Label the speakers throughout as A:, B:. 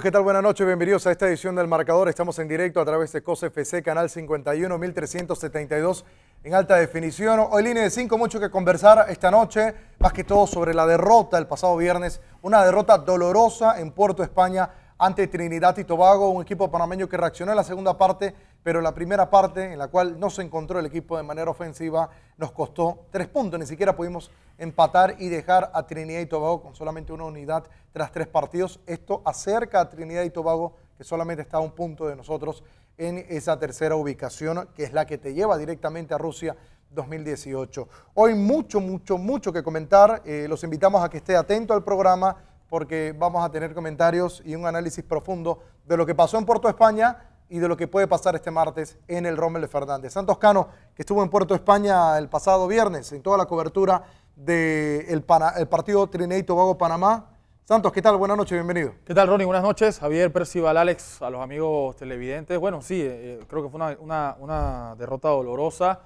A: ¿qué tal? Buenas noches, bienvenidos a esta edición del Marcador. Estamos en directo a través de COSFC, canal 51, 1372 en alta definición. Hoy línea de 5, mucho que conversar esta noche, más que todo sobre la derrota del pasado viernes, una derrota dolorosa en Puerto España ante Trinidad y Tobago, un equipo panameño que reaccionó en la segunda parte, pero en la primera parte, en la cual no se encontró el equipo de manera ofensiva, nos costó tres puntos, ni siquiera pudimos empatar y dejar a Trinidad y Tobago con solamente una unidad tras tres partidos. Esto acerca a Trinidad y Tobago, que solamente está a un punto de nosotros en esa tercera ubicación, que es la que te lleva directamente a Rusia 2018. Hoy mucho, mucho, mucho que comentar. Eh, los invitamos a que esté atento al programa porque vamos a tener comentarios y un análisis profundo de lo que pasó en Puerto España y de lo que puede pasar este martes en el Rommel de Fernández. Santos Cano, que estuvo en Puerto España el pasado viernes en toda la cobertura del partido Trineito y Panamá. Santos, ¿qué tal? Buenas noches, bienvenido. ¿Qué tal, Ronnie? Buenas noches. Javier,
B: Percival, Alex, a los amigos televidentes. Bueno, sí, eh, eh, creo que fue una, derrota dolorosa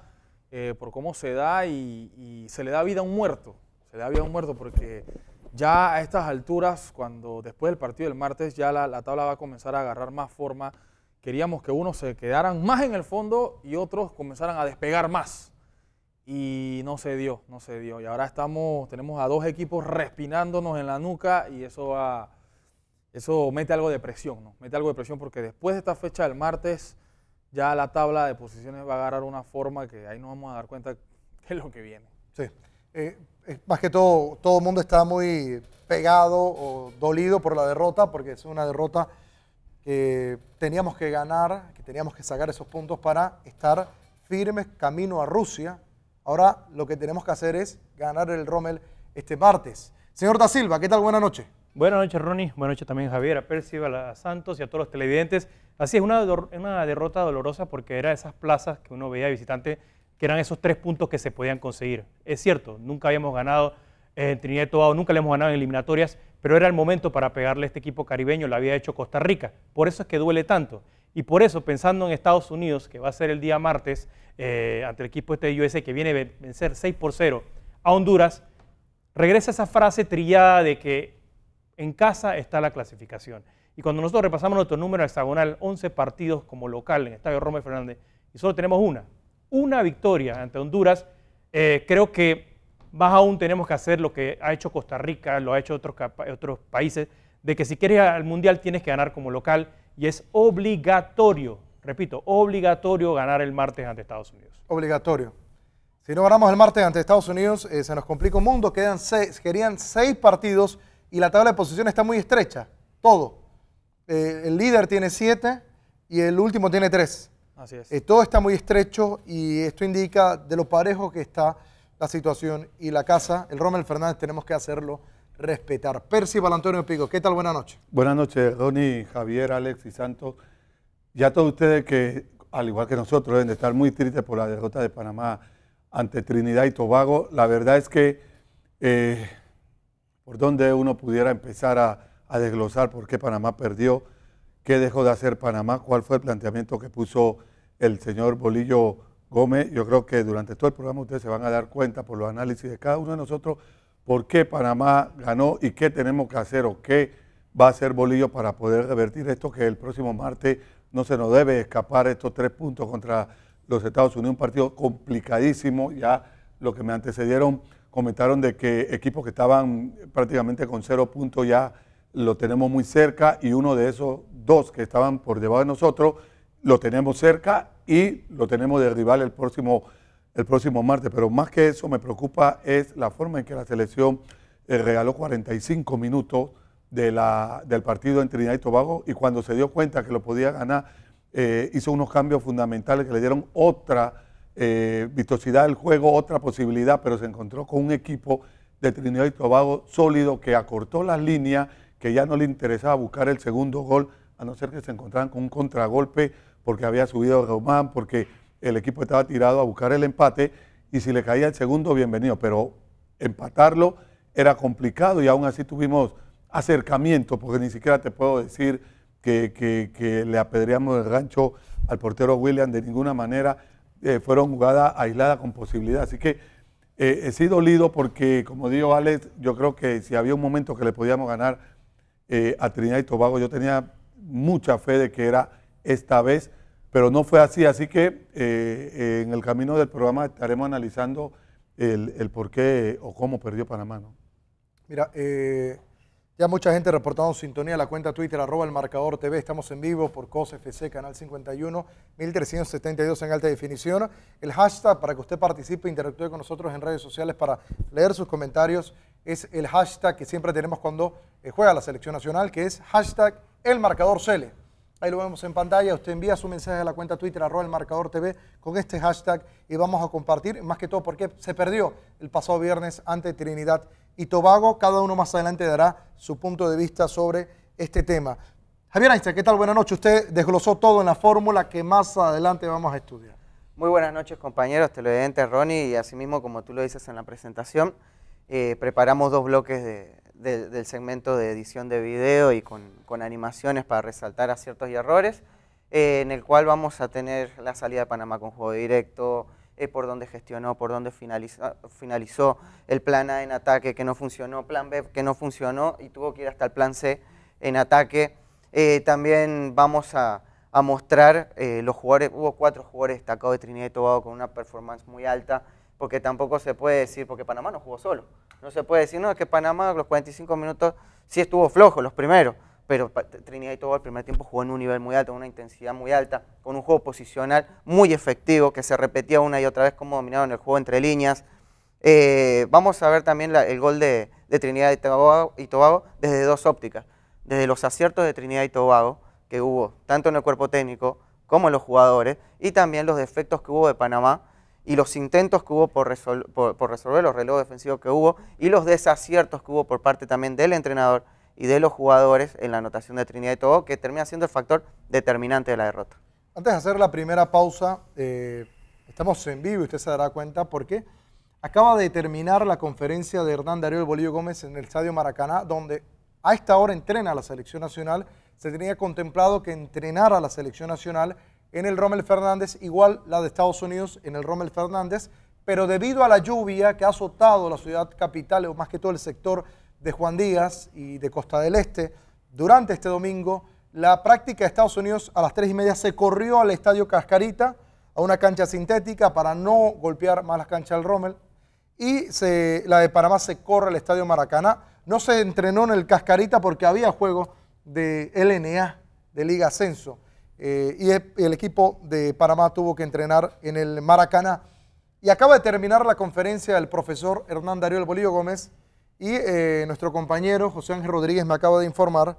B: eh, por cómo se da y, se le da vida a un muerto. Se le da vida a un muerto porque ya a estas alturas, cuando después del partido del martes, ya la, tabla va a comenzar a agarrar más forma. Queríamos que unos se quedaran más en el fondo y otros comenzaran a despegar más. Y no se dio, no se dio. Y ahora estamos, tenemos a dos equipos respinándonos en la nuca y eso eso mete algo de presión, ¿no? Mete algo de presión porque después de esta fecha del martes, ya la tabla de posiciones va a agarrar una forma que ahí nos vamos a dar cuenta qué es lo que viene.
A: Sí. Eh, más que todo, todo el mundo está muy pegado o dolido por la derrota, porque es una derrota que teníamos que ganar, que teníamos que sacar esos puntos para estar firmes camino a Rusia. Ahora lo que tenemos que hacer es ganar el Rommel este martes. Señor Da Silva, ¿qué tal? Buenas noches.
C: Buenas noches, Ronnie. Buenas noches también, Javier, a Percival, a Santos y a todos los televidentes. Así es, una, una derrota dolorosa porque era esas plazas que uno veía visitante que eran esos tres puntos que se podían conseguir. Es cierto, nunca habíamos ganado eh, en Trinidad y Tobago, nunca le hemos ganado en eliminatorias, pero era el momento para pegarle a este equipo caribeño, lo había hecho Costa Rica. Por eso es que duele tanto. Y por eso, pensando en Estados Unidos, que va a ser el día martes, eh, ante el equipo este de USA, que viene a vencer 6 por 0 a Honduras, regresa esa frase trillada de que en casa está la clasificación. Y cuando nosotros repasamos nuestro número hexagonal, 11 partidos como local en el Estadio y Fernández, y solo tenemos una, una victoria ante Honduras. Eh, creo que más aún tenemos que hacer lo que ha hecho Costa Rica, lo ha hecho otros, otros países, de que si quieres al Mundial tienes que ganar como local y es obligatorio, repito, obligatorio ganar el martes ante Estados Unidos.
A: Obligatorio. Si no ganamos el martes ante Estados Unidos, eh, se nos complica un mundo. Quedan seis, querían seis partidos y la tabla de posiciones está muy estrecha. Todo. Eh, el líder tiene siete y el último tiene tres. Eh, todo está muy estrecho y esto indica de lo parejo que está la situación y la casa. El Rommel Fernández tenemos que hacerlo respetar. Percy Antonio Pico, ¿qué tal? Buenas noches.
D: Buenas noches, Donny, Javier, Alex y Santos. Ya todos ustedes que, al igual que nosotros, deben de estar muy tristes por la derrota de Panamá ante Trinidad y Tobago. La verdad es que eh, por donde uno pudiera empezar a desglosar por qué Panamá perdió ¿Qué dejó de hacer Panamá? ¿Cuál fue el planteamiento que puso el señor Bolillo Gómez? Yo creo que durante todo el programa ustedes se van a dar cuenta por los análisis de cada uno de nosotros por qué Panamá ganó y qué tenemos que hacer o qué va a hacer Bolillo para poder revertir esto que el próximo martes no se nos debe escapar estos tres puntos contra los Estados Unidos, un partido complicadísimo, ya lo que me antecedieron comentaron de que equipos que estaban prácticamente con cero puntos ya lo tenemos muy cerca y uno de esos dos que estaban por debajo de nosotros lo tenemos cerca y lo tenemos de rival el próximo, el próximo martes. Pero más que eso me preocupa es la forma en que la selección eh, regaló 45 minutos de la, del partido en Trinidad y Tobago y cuando se dio cuenta que lo podía ganar eh, hizo unos cambios fundamentales que le dieron otra eh, vistosidad al juego, otra posibilidad, pero se encontró con un equipo de Trinidad y Tobago sólido que acortó las líneas que ya no le interesaba buscar el segundo gol, a no ser que se encontraran con un contragolpe porque había subido Román, porque el equipo estaba tirado a buscar el empate, y si le caía el segundo, bienvenido. Pero empatarlo era complicado y aún así tuvimos acercamiento, porque ni siquiera te puedo decir que, le apedreamos el gancho al portero William de ninguna manera. Eh, fueron jugadas aisladas con posibilidad. Así que he eh, eh, sido lido porque, como digo Alex, yo creo que si había un momento que le podíamos ganar eh, a Trinidad y Tobago. Yo tenía mucha fe de que era esta vez, pero no fue así. Así que eh, eh, en el camino del programa estaremos analizando el, por qué o cómo perdió Panamá.
A: Mira, ya mucha gente reportando sintonía la cuenta Twitter, arroba el marcador TV. Estamos en vivo por COSFC, Canal 51, 1372 en alta definición. El hashtag para que usted participe, e interactúe con nosotros en redes sociales para leer sus comentarios es el hashtag que siempre tenemos cuando eh, juega la selección nacional, que es hashtag el marcador Ahí lo vemos en pantalla, usted envía su mensaje a la cuenta Twitter arroba el marcador TV con este hashtag y vamos a compartir, más que todo porque se perdió el pasado viernes ante Trinidad y Tobago. Cada uno más adelante dará su punto de vista sobre este tema. Javier Einstein, ¿qué tal? Buenas noches. Usted desglosó todo en la fórmula que más adelante vamos a estudiar.
E: Muy buenas noches, compañeros televidentes, Ronnie, y asimismo, como tú lo dices en la presentación, eh, preparamos dos bloques del segmento de edición de video y con, animaciones para resaltar aciertos y errores, eh, en el cual vamos a tener la salida de Panamá con juego directo, eh, por dónde gestionó, por dónde finalizó, el plan A en ataque que no funcionó, plan B que no funcionó y tuvo que ir hasta el plan C en ataque. también vamos a, mostrar los jugadores, hubo cuatro jugadores destacados de Trinidad y Tobago con una performance muy alta porque tampoco se puede decir, porque Panamá no jugó solo. No se puede decir, no, es que Panamá los 45 minutos sí estuvo flojo, los primeros, pero Trinidad y Tobago el primer tiempo jugó en un nivel muy alto, una intensidad muy alta, con un juego posicional muy efectivo que se repetía una y otra vez como dominaron el juego entre líneas. Eh, vamos a ver también el gol de, Trinidad y Tobago, y Tobago desde dos ópticas, desde los aciertos de Trinidad y Tobago que hubo tanto en el cuerpo técnico como en los jugadores y también los defectos que hubo de Panamá y los intentos que hubo por, resolver los relevos defensivos que hubo y los desaciertos que hubo por parte también del entrenador y de los jugadores en la anotación de Trinidad y Tobago, que termina siendo el factor determinante de la derrota.
A: Antes de hacer la primera pausa, eh, estamos en vivo y usted se dará cuenta porque acaba de terminar la conferencia de Hernán Darío Bolívar Gómez en el Estadio Maracaná, donde a esta hora entrena la selección nacional. Se tenía contemplado que entrenara a la selección nacional en el Rommel Fernández, igual la de Estados Unidos en el Rommel Fernández, pero debido a la lluvia que ha azotado la ciudad capital, o más que todo el sector de Juan Díaz y de Costa del Este, durante este domingo, la práctica de Estados Unidos a las 3 y media se corrió al estadio Cascarita, a una cancha sintética para no golpear más las canchas del Rommel, y se, la de Panamá se corre al estadio Maracaná. No se entrenó en el Cascarita porque había juego de LNA, de Liga Ascenso. Eh, y el equipo de Panamá tuvo que entrenar en el Maracaná. Y acaba de terminar la conferencia del profesor Hernán Darío El Bolillo Gómez y eh, nuestro compañero José Ángel Rodríguez me acaba de informar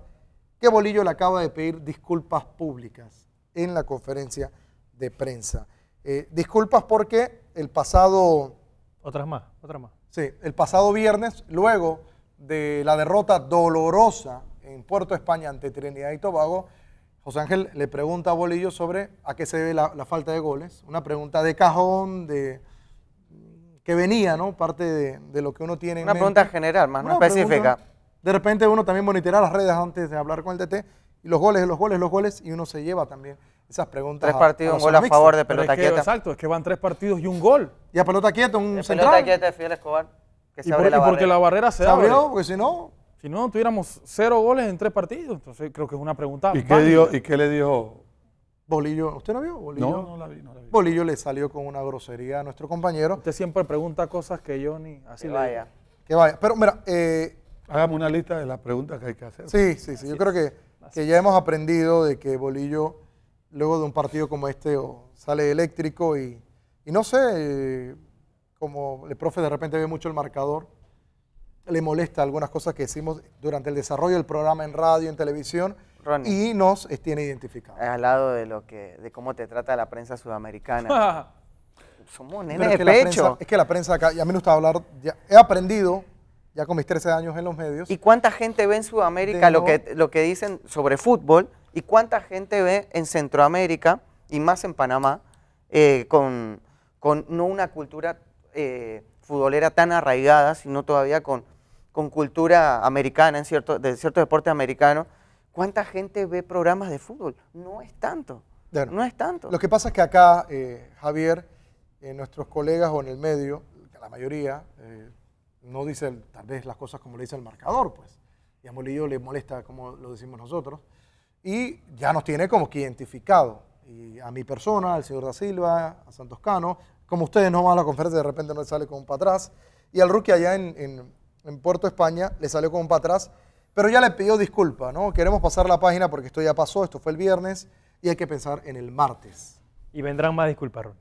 A: que Bolillo le acaba de pedir disculpas públicas en la conferencia de prensa. Eh, disculpas porque el pasado...
C: Otras más, otras más.
A: Sí, el pasado viernes, luego de la derrota dolorosa en Puerto España ante Trinidad y Tobago, José Ángel le pregunta a Bolillo sobre a qué se debe la, falta de goles. Una pregunta de cajón, de que venía, ¿no? Parte de, lo que uno tiene. en Una pregunta general, más no específica. de repente uno también monitorea las redes antes de hablar con el DT y los goles, los goles, los goles y uno se lleva también esas preguntas. Tres partidos, un gol a favor de pelota quieta. Exacto, es que van tres partidos y un gol. Y a pelota quieta un de Pelota quieta de
E: Fidel Escobar. y, por, porque la barrera se, se
B: abrió, porque si no, si no, tuviéramos cero goles en tres partidos. Entonces creo que es una pregunta. ¿Y, qué,
D: le dijo? Bolillo, ¿usted no vio? Bolillo, no, no la, vi, no
A: la vi. Bolillo le salió con una grosería a nuestro compañero. Usted siempre pregunta cosas que yo ni así vaya. Que vaya. Pero mira, eh,
D: hagamos una lista de las preguntas que hay que hacer. Sí, sí, sí. yo creo
A: que, ya hemos aprendido de que Bolillo, luego de un partido como este, sale eléctrico y, no sé, eh, como el profe de repente ve mucho el marcador le molesta algunas cosas que decimos durante el desarrollo del programa en radio, en televisión,
E: y nos tiene identificados. Al lado de lo que, de cómo te trata la prensa sudamericana. Somos nenes de pecho. es
A: que la prensa acá, y a mí me gusta hablar, ya, he aprendido ya con mis
E: 13 años en los medios. ¿Y cuánta gente ve en Sudamérica lo, que, lo que dicen sobre fútbol? ¿Y cuánta gente ve en Centroamérica y más en Panamá eh, con, no una cultura eh, futbolera tan arraigada, sino todavía con con cultura americana, en cierto, de cierto deporte americano, ¿cuánta gente ve programas de fútbol? No es tanto. no es tanto. Lo que pasa es que acá, eh, Javier,
A: eh, nuestros colegas o en el medio, la mayoría, eh, no dicen tal vez las cosas como le dice el marcador, pues. Y a Molillo le molesta como lo decimos nosotros. Y ya nos tiene como que identificado. a mi persona, al señor Da Silva, a Santoscano, como ustedes no van a la conferencia, de repente no sale como para atrás. Y al rookie allá en, en Puerto España, le salió como para atrás, pero ya le pidió disculpa, ¿no? Queremos pasar la página porque esto ya pasó, esto fue el viernes y hay que pensar en el martes.
C: ¿Y vendrán más disculpas, Ron?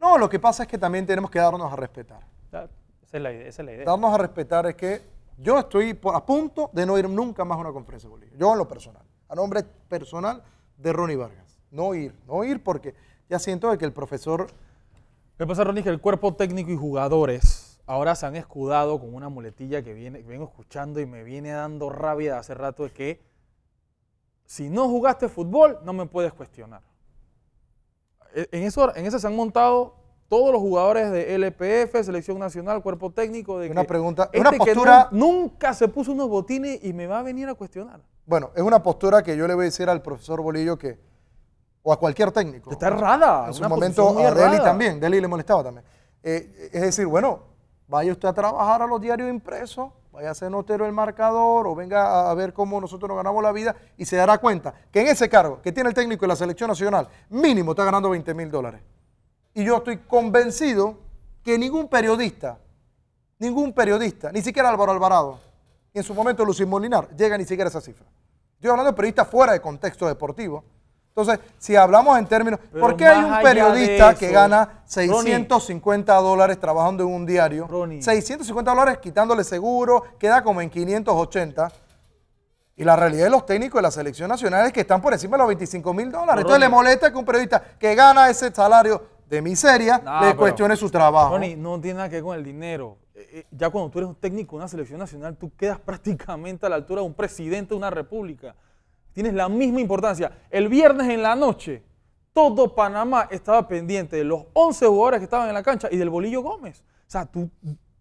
A: No, lo que pasa es que también tenemos que darnos a respetar.
C: Ah, esa es la idea. Darnos
A: a respetar es que yo estoy a punto de no ir nunca más a una conferencia política. Yo en lo personal, a nombre personal de Ronnie Vargas. No ir, no ir porque ya siento que el profesor...
B: ¿Qué pasa, Ronnie? Que el cuerpo técnico y jugadores ahora se han escudado con una muletilla que, viene, vengo escuchando y me viene dando rabia hace rato de que si no jugaste fútbol, no me puedes cuestionar. E, en eso, en se han montado todos los jugadores de LPF, Selección Nacional, Cuerpo Técnico. De una pregunta, este una postura...
A: nunca se puso unos botines y me va a venir a cuestionar. Bueno, es una postura que yo le voy a decir al profesor Bolillo que, o a cualquier técnico. Está errada. En su momento a Deli también, Deli le molestaba también. Eh, es decir, bueno, Vaya usted a trabajar a los diarios impresos, vaya a ser notero el marcador o venga a ver cómo nosotros nos ganamos la vida y se dará cuenta que en ese cargo que tiene el técnico de la selección nacional, mínimo está ganando 20 mil dólares. Y yo estoy convencido que ningún periodista, ningún periodista, ni siquiera Álvaro Alvarado, en su momento Lucín Molinar, llega ni siquiera a esa cifra. Yo hablando de periodistas fuera de contexto deportivo, entonces, si hablamos en términos, ¿por qué hay un periodista que gana 650 dólares trabajando en un diario? Ronnie, 650 dólares quitándole seguro, queda como en 580. Y la realidad de los técnicos de la selección nacional es que están por encima de los 25 mil dólares. Entonces le molesta que un periodista que gana ese salario de miseria le cuestione su trabajo. Ronnie,
B: no tiene nada que ver con el dinero. Eh, eh, ya cuando tú eres un técnico de una selección nacional, tú quedas prácticamente a la altura de un presidente de una república tienes la misma importancia. El viernes en la noche, todo Panamá estaba pendiente de los 11 jugadores que estaban en la cancha y del Bolillo Gómez. O sea, tú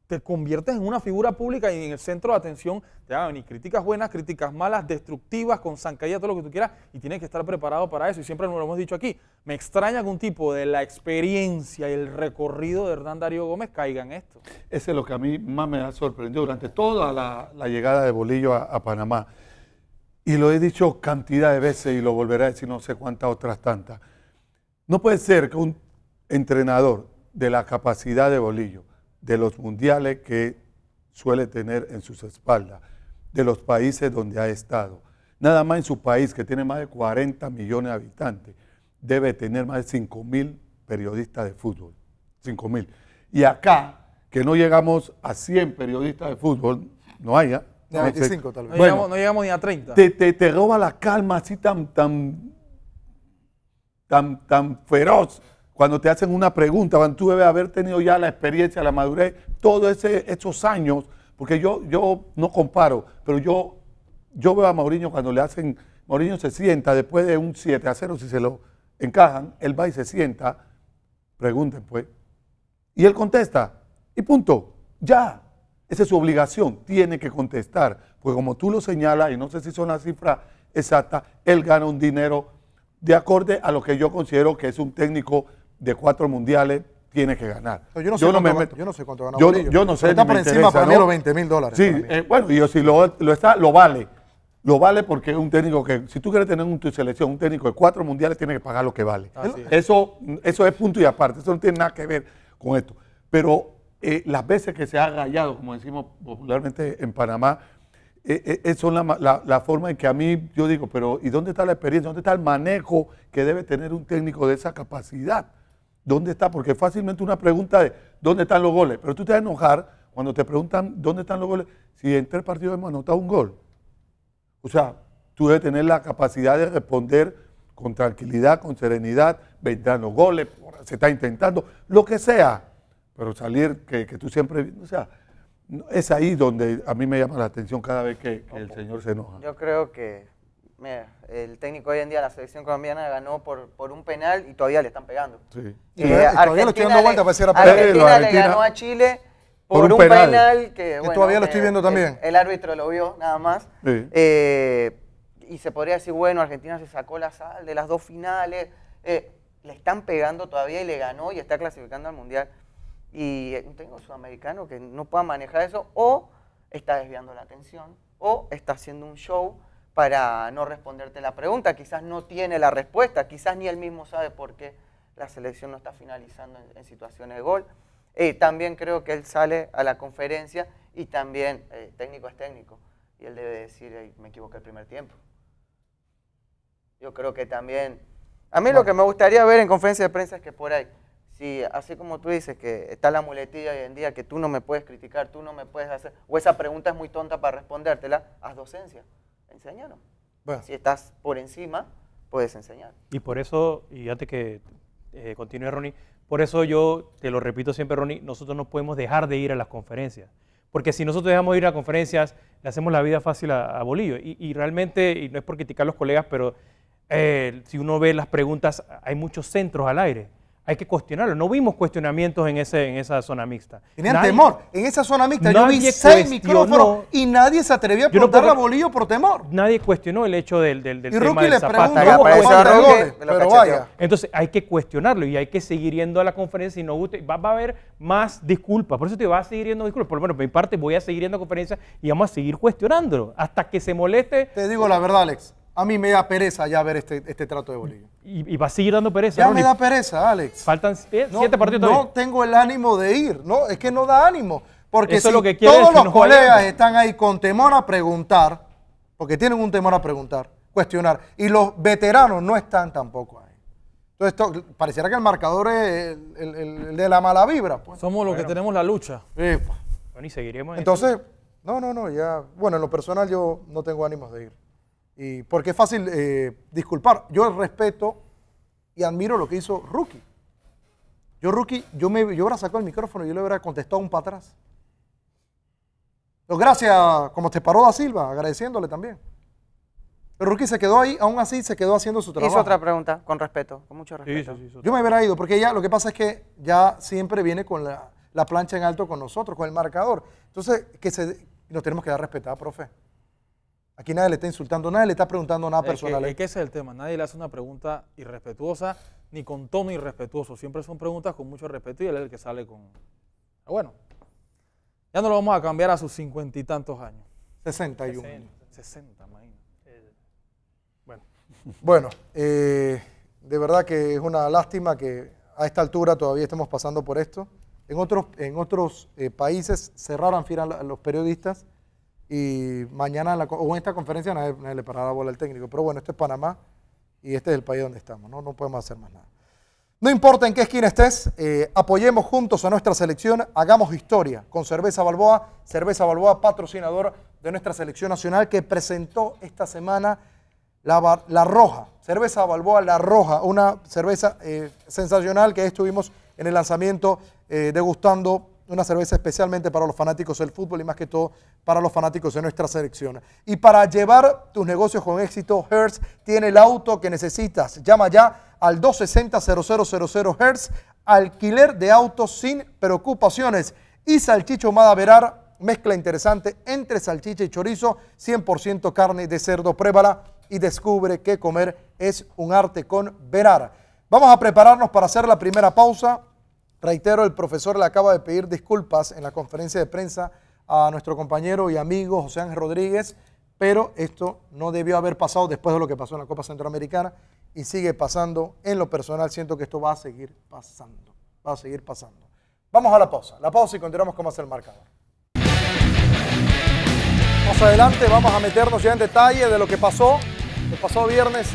B: te conviertes en una figura pública y en el centro de atención te van a venir críticas buenas, críticas malas, destructivas, con zancadilla, todo lo que tú quieras, y tienes que estar preparado para eso. Y siempre nos lo hemos dicho aquí, me extraña que un tipo de la experiencia y el recorrido de Hernán Darío Gómez caiga en esto.
D: Ese es lo que a mí más me ha sorprendido durante toda la, llegada de Bolillo a Panamá y lo he dicho cantidad de veces y lo volveré a decir no sé cuántas otras tantas. No puede ser que un entrenador de la capacidad de bolillo, de los mundiales que suele tener en sus espaldas, de los países donde ha estado, nada más en su país que tiene más de 40 millones de habitantes, debe tener más de 5 mil periodistas de fútbol. 5 Y acá, que no llegamos a 100 periodistas de fútbol, no haya, no, llegamos, ni a 30. Te, roba la calma así tan, tan, tan, tan feroz cuando te hacen una pregunta, tú debes haber tenido ya la experiencia, la madurez, todos esos años, porque yo, yo no comparo, pero yo, yo veo a Mauriño cuando le hacen, Mauriño se sienta después de un 7 a 0, si se lo encajan, él va y se sienta, pregunten pues, y él contesta, y punto, ya, esa es su obligación, tiene que contestar. Pues como tú lo señalas, y no sé si son las cifras exactas, él gana un dinero de acorde a lo que yo considero que es un técnico de cuatro mundiales, tiene que ganar. Yo no, sé yo no sé cuánto gana yo, no sé. Está por encima para mí 20 mil dólares. Sí, eh, bueno, y yo si lo, está, lo vale. Lo vale porque es un técnico que, si tú quieres tener un tu selección un técnico de cuatro mundiales, tiene que pagar lo que vale. eso, eso es punto y aparte. Eso no tiene nada que ver con esto. Pero eh, las veces que se ha gallado, como decimos popularmente en Panamá, eh, eh, son la, la, forma en que a mí yo digo, pero ¿y dónde está la experiencia? ¿Dónde está el manejo que debe tener un técnico de esa capacidad? ¿Dónde está? Porque fácilmente una pregunta de ¿dónde están los goles? Pero tú te vas a enojar cuando te preguntan ¿dónde están los goles? Si en tres partidos hemos está un gol. O sea, tú debes tener la capacidad de responder con tranquilidad, con serenidad, vendrán los goles, se está intentando, lo que sea pero salir, que, que tú siempre, o sea, es ahí donde a mí me llama la atención cada vez que, el señor se enoja.
E: Yo creo que mira, el técnico hoy en día, la selección colombiana ganó por, por un penal y todavía le están pegando. Sí. Eh, todavía lo estoy dando vuelta para a Argentina, le ganó a Chile por, un, penal, que, bueno, todavía lo estoy eh, viendo también. El, árbitro lo vio, nada más. Eh, y se podría decir, bueno, Argentina se sacó la sal de las dos finales. le están pegando todavía y le ganó y está clasificando al Mundial y eh, tengo sudamericano que no pueda manejar eso, o está desviando la atención, o está haciendo un show para no responderte la pregunta, quizás no tiene la respuesta, quizás ni él mismo sabe por qué la selección no está finalizando en, situaciones de gol. Eh, también creo que él sale a la conferencia y también eh, técnico es técnico y él debe decir, me equivoqué el primer tiempo. Yo creo que también... A mí lo que me gustaría ver en conferencia de prensa es que por ahí si así como tú dices que está la muletilla hoy en día que tú no me puedes criticar, tú no me puedes hacer, o esa pregunta es muy tonta para respondértela, haz docencia, enséñalo. Bueno. Si estás por encima, puedes enseñar. Y por
C: eso, y antes que eh, continúe Ronnie, por eso yo te lo repito siempre Ronnie, nosotros no podemos dejar de ir a las conferencias. Porque si nosotros dejamos de ir a conferencias, le hacemos la vida fácil a, Bolillo. Y, realmente, y no es por criticar a los colegas, pero eh, si uno ve las preguntas, hay muchos centros al aire hay que cuestionarlo. No vimos cuestionamientos en, ese, en esa zona mixta. Tenían temor. En esa zona mixta yo vi seis micrófonos y
A: nadie se atrevió a preguntarle
C: la a por temor. Nadie cuestionó el hecho del, del, y tema Zapata. Le pregunta, Entonces hay que cuestionarlo y hay que seguir yendo a la conferencia y no va, va a haber más disculpas. Por eso te va a seguir yendo disculpas. Por lo menos por mi parte voy a seguir yendo a conferencias y vamos a seguir cuestionándolo hasta que se moleste. Te digo la verdad, Alex a mí me da pereza ya ver este, este trato de Bolivia. Y, va a seguir dando pereza. Ya me da pereza, Alex. Faltan eh, siete partidos No
A: tengo el ánimo de ir, no, es que no da ánimo. Porque todos los colegas están ahí con temor a preguntar, porque tienen un temor a preguntar, cuestionar, y los veteranos no están tampoco ahí. Entonces, pareciera que el marcador es el, de la mala vibra. Pues. Somos los que tenemos la lucha.
C: Pues. y seguiremos. Entonces,
A: no, no, no, ya, bueno, en lo personal yo no tengo ánimos de ir. Y porque es fácil eh, disculpar. Yo respeto y admiro lo que hizo Rookie. Yo, Rookie, yo, me, yo hubiera sacado el micrófono y yo le hubiera contestado un para atrás. gracias, como te paró Da Silva, agradeciéndole también. Pero Rookie se quedó ahí, aún así se quedó haciendo su trabajo. Hizo otra
E: pregunta, con respeto, con mucho respeto. yo me hubiera ido,
A: porque ella lo que pasa es que ya siempre viene con la, plancha en alto con nosotros, con el marcador. Entonces, que se, nos tenemos que dar respetada, profe. Aquí nadie le está insultando, nadie le está preguntando nada personal. ¿eh?
B: Que, es es el tema, nadie le hace una pregunta irrespetuosa ni con tono irrespetuoso. Siempre son preguntas con mucho respeto y él es el que sale con... Bueno, ya no lo vamos a cambiar a sus cincuenta y tantos años. 61. 60, y Bueno, bueno
A: eh, de verdad que es una lástima que a esta altura todavía estemos pasando por esto. En otros, en otros eh, países cerraron filas los periodistas y mañana o en esta conferencia nadie, le parará la bola al técnico. Pero bueno, este es Panamá y este es el país donde estamos. No, no podemos hacer más nada. No importa en qué esquina estés, eh, apoyemos juntos a nuestra selección, hagamos historia con Cerveza Balboa, Cerveza Balboa, patrocinador de nuestra selección nacional que presentó esta semana la, la Roja, Cerveza Balboa La Roja, una cerveza eh, sensacional que estuvimos en el lanzamiento eh, degustando una cerveza especialmente para los fanáticos del fútbol y más que todo para los fanáticos de nuestra selección. Y para llevar tus negocios con éxito, Hertz tiene el auto que necesitas. Llama ya al 260-0000 Hertz, alquiler de autos sin preocupaciones. Y Salchicho Mada Verar, mezcla interesante entre salchicha y chorizo, 100% carne de cerdo. Pruébala y descubre que comer es un arte con Verar. Vamos a prepararnos para hacer la primera pausa. Reitero, el profesor le acaba de pedir disculpas en la conferencia de prensa a nuestro compañero y amigo José Ángel Rodríguez, pero esto no debió haber pasado después de lo que pasó en la Copa Centroamericana y sigue pasando. En lo personal siento que esto va a seguir pasando, va a seguir pasando. Vamos a la pausa, la pausa y continuamos con más el marcador. Más adelante vamos a meternos ya en detalle de lo que pasó el pasado viernes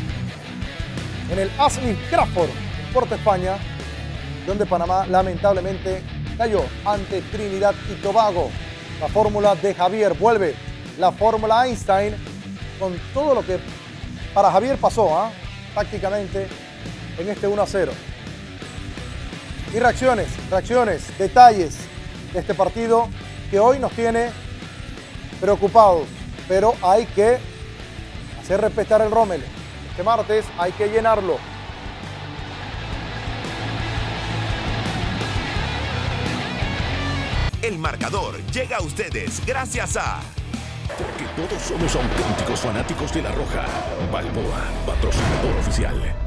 A: en el ASMIC Crawford, Puerto España, donde Panamá lamentablemente cayó ante Trinidad y Tobago. La fórmula de Javier vuelve, la fórmula Einstein, con todo lo que para Javier pasó, ¿ah? prácticamente en este 1 0. Y reacciones, reacciones, detalles de este partido que hoy nos tiene preocupados, pero hay que hacer respetar el Rommel. Este martes hay que llenarlo.
D: El marcador llega a ustedes gracias a... Porque todos somos auténticos fanáticos de la roja. Balboa, patrocinador
E: oficial.